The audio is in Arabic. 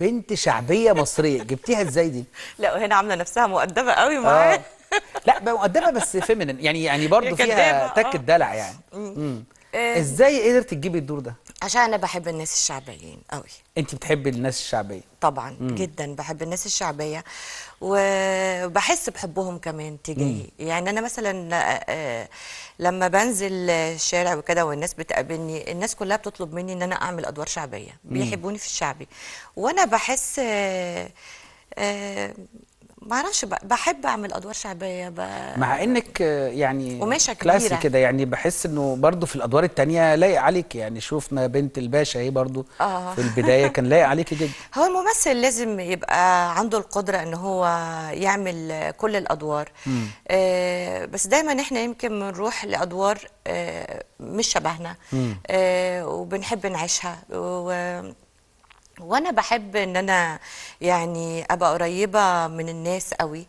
بنت شعبيه مصريه جبتيها ازاي دي لا وهنا عامله نفسها مؤدبه قوي معاه آه. لا مؤدبه بس فيمينين يعني يعني برضه فيها تك آه. الدلع يعني امم آه، ازاي قدرت تجيبي الدور ده عشان انا بحب الناس الشعبيين قوي انت بتحبي الناس الشعبيه طبعا مم. جدا بحب الناس الشعبيه وبحس بحبهم كمان تجاهي يعني انا مثلا آه، آه، لما بنزل الشارع وكده والناس بتقابلني الناس كلها بتطلب مني ان انا اعمل ادوار شعبيه بيحبوني في الشعبي وانا بحس معرفش بحب اعمل ادوار شعبيه ب... مع انك يعني قماشه كبيره كده يعني بحس انه برضه في الادوار الثانيه لايق عليك يعني شفنا بنت الباشا اهي برضه آه. في البدايه كان لايق عليك جدا هو الممثل لازم يبقى عنده القدره ان هو يعمل كل الادوار آه بس دايما احنا يمكن بنروح لادوار آه مش شبهنا آه وبنحب نعيشها و... وانا بحب ان انا يعني ابقى قريبه من الناس قوي